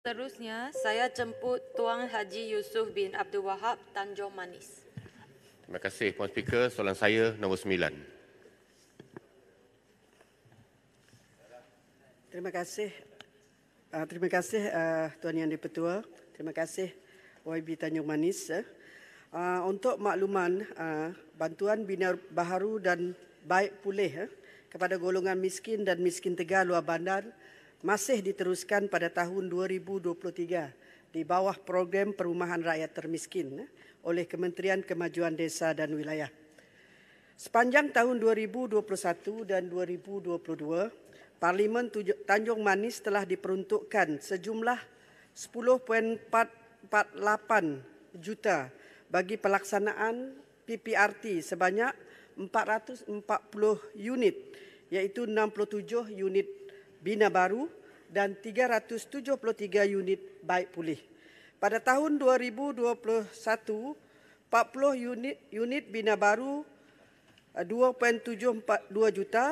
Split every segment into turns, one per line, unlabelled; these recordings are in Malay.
Seterusnya, saya jemput Tuan Haji Yusuf bin Abdul Wahab Tanjung Manis. Terima kasih Puan Speaker. Soalan saya nombor 9.
Terima kasih. Uh, terima kasih uh, Tuan Yang Dipertua. Terima kasih YB Tanjung Manis. Uh, untuk makluman, uh, bantuan bina baharu dan baik pulih uh, kepada golongan miskin dan miskin tegar luar bandar masih diteruskan pada tahun 2023 di bawah program perumahan rakyat termiskin eh, oleh Kementerian Kemajuan Desa dan Wilayah. Sepanjang tahun 2021 dan 2022, Parlimen Tanjung Manis telah diperuntukkan sejumlah 10,448 juta bagi pelaksanaan PPRT sebanyak 440 unit, iaitu 67 unit bina baru dan 373 unit baik pulih. Pada tahun 2021, 40 unit unit bina baru 2.742 eh, juta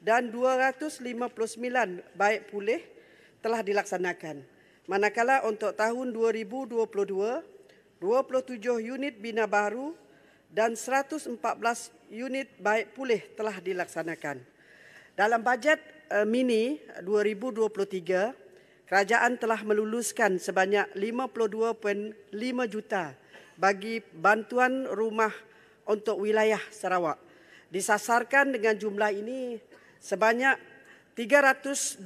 dan 259 baik pulih telah dilaksanakan. Manakala untuk tahun 2022, 27 unit bina baru dan 114 unit baik pulih telah dilaksanakan. Dalam bajet uh, mini 2023, eh, kerajaan telah meluluskan sebanyak 52.5 juta bagi bantuan rumah untuk wilayah Sarawak. Disasarkan dengan jumlah ini sebanyak 320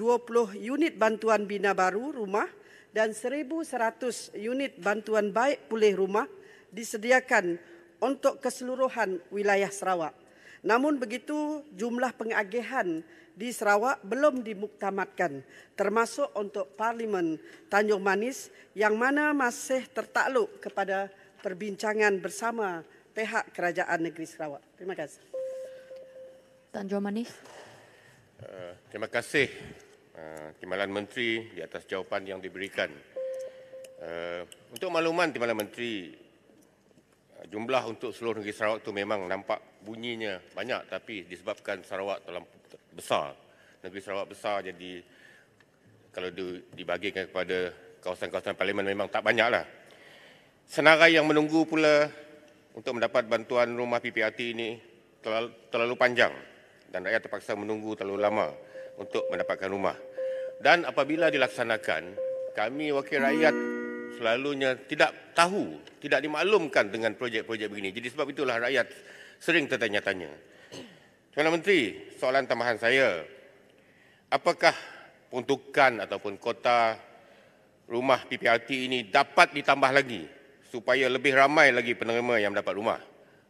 unit bantuan bina baru rumah dan 1100 unit bantuan baik pulih rumah disediakan untuk keseluruhan wilayah Sarawak. Namun begitu jumlah pengagihan di Sarawak belum dimuktamadkan termasuk untuk Parlimen Tanjung Manis yang mana masih tertakluk kepada perbincangan bersama pihak kerajaan negeri Sarawak. Terima kasih. Tanjung Manis.
Uh, terima kasih uh, Timbalan Menteri di atas jawapan yang diberikan. Uh, untuk makluman Timbalan Menteri, jumlah untuk seluruh negeri Sarawak itu memang nampak bunyinya banyak tapi disebabkan Sarawak terlalu besar. Negeri Sarawak besar jadi kalau di, dibagikan kepada kawasan-kawasan parlimen memang tak banyaklah. Senarai yang menunggu pula untuk mendapat bantuan rumah PPRT ini terlalu, terlalu panjang dan rakyat terpaksa menunggu terlalu lama untuk mendapatkan rumah. Dan apabila dilaksanakan, kami wakil rakyat selalunya tidak tahu, tidak dimaklumkan dengan projek-projek begini. Jadi sebab itulah rakyat sering tertanya-tanya. Tuan Menteri, soalan tambahan saya, apakah peruntukan ataupun kota rumah PPRT ini dapat ditambah lagi supaya lebih ramai lagi penerima yang dapat rumah?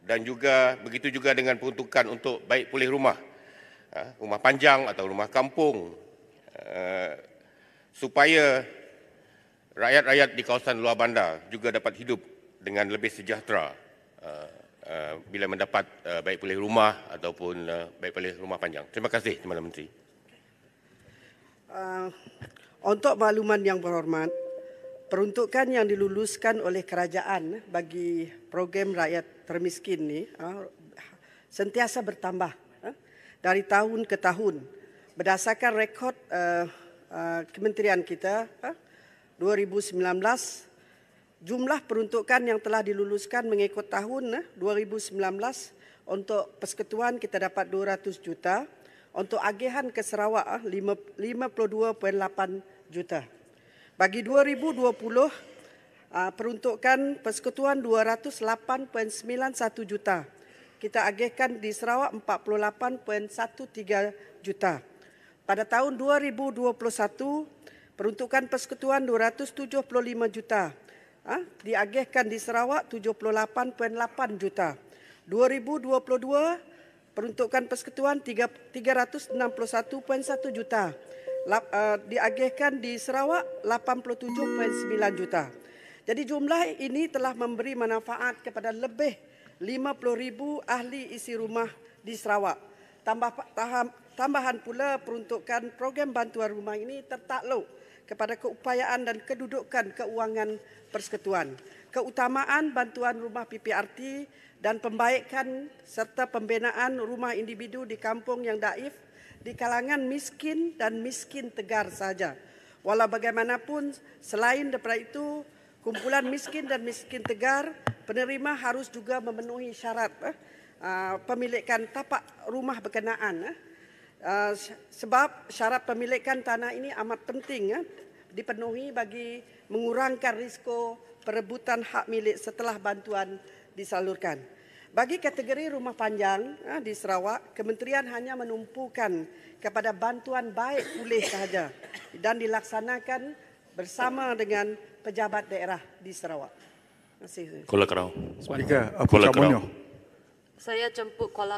Dan juga begitu juga dengan peruntukan untuk baik pulih rumah, ah, rumah panjang atau rumah kampung ah, supaya rakyat-rakyat di kawasan luar bandar juga dapat hidup dengan lebih sejahtera uh, uh, bila mendapat uh, baik pulih rumah ataupun uh, baik pulih rumah panjang. Terima kasih, Tuan Menteri.
Uh, untuk makluman yang berhormat, peruntukan yang diluluskan oleh kerajaan bagi program rakyat termiskin ini uh, sentiasa bertambah uh, dari tahun ke tahun. Berdasarkan rekod uh, uh, kementerian kita, uh, 2019 jumlah peruntukan yang telah diluluskan mengikut tahun 2019 eh, untuk persekutuan kita dapat 200 juta untuk agihan ke Sarawak 52.8 eh, juta bagi 2020 ah, peruntukan persekutuan 208.91 juta kita agihkan di Sarawak 48.13 juta pada tahun 2021 Peruntukan persekutuan 275 juta. Ha? Diagihkan di Sarawak 78.8 juta. 2022 peruntukan persekutuan 361.1 juta. Eh, diagihkan di Sarawak 87.9 juta. Jadi jumlah ini telah memberi manfaat kepada lebih 50,000 ahli isi rumah di Sarawak. Tambah, tambahan pula peruntukan program bantuan rumah ini tertakluk kepada keupayaan dan kedudukan keuangan persekutuan, keutamaan bantuan rumah PPRT dan pembaikan serta pembinaan rumah individu di kampung yang daif di kalangan miskin dan miskin tegar saja. Walau bagaimanapun, selain daripada itu, kumpulan miskin dan miskin tegar, penerima harus juga memenuhi syarat eh, ah, pemilikan tapak rumah berkenaan. Eh. Eh, sebab syarat pemilikan tanah ini amat penting ya, dipenuhi bagi mengurangkan risiko perebutan hak milik setelah bantuan disalurkan. Bagi kategori rumah panjang ya, di Sarawak, kementerian hanya menumpukan kepada bantuan baik pulih sahaja dan dilaksanakan bersama dengan pejabat daerah di Sarawak. Terima kasih. Kuala Kerau. Kuala Kerau.
Saya jemput Kuala